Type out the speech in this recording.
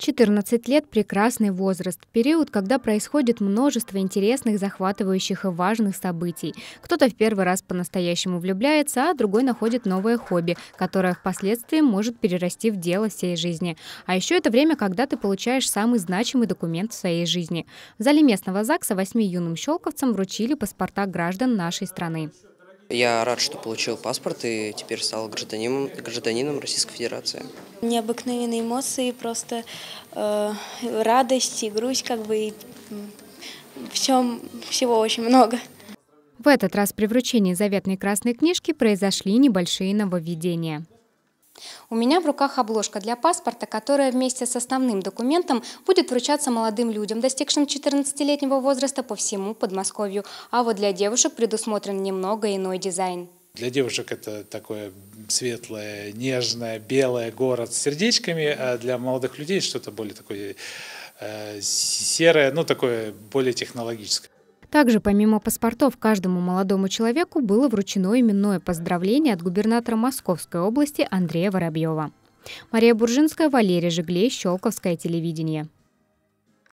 14 лет – прекрасный возраст, период, когда происходит множество интересных, захватывающих и важных событий. Кто-то в первый раз по-настоящему влюбляется, а другой находит новое хобби, которое впоследствии может перерасти в дело всей жизни. А еще это время, когда ты получаешь самый значимый документ в своей жизни. В зале местного ЗАГСа восьми юным щелковцам вручили паспорта граждан нашей страны. Я рад, что получил паспорт и теперь стал гражданином, гражданином Российской Федерации. Необыкновенные эмоции, просто э, радость и грусть, как бы и всем, всего очень много. В этот раз при вручении заветной красной книжки произошли небольшие нововведения. У меня в руках обложка для паспорта, которая вместе с основным документом будет вручаться молодым людям, достигшим 14-летнего возраста по всему Подмосковью. А вот для девушек предусмотрен немного иной дизайн. Для девушек это такое светлое, нежное, белое город с сердечками, а для молодых людей что-то более такое э, серое, ну такое более технологическое. Также, помимо паспортов, каждому молодому человеку было вручено именное поздравление от губернатора Московской области Андрея Воробьева. Мария Буржинская, Валерия Жиглей, Щелковское телевидение.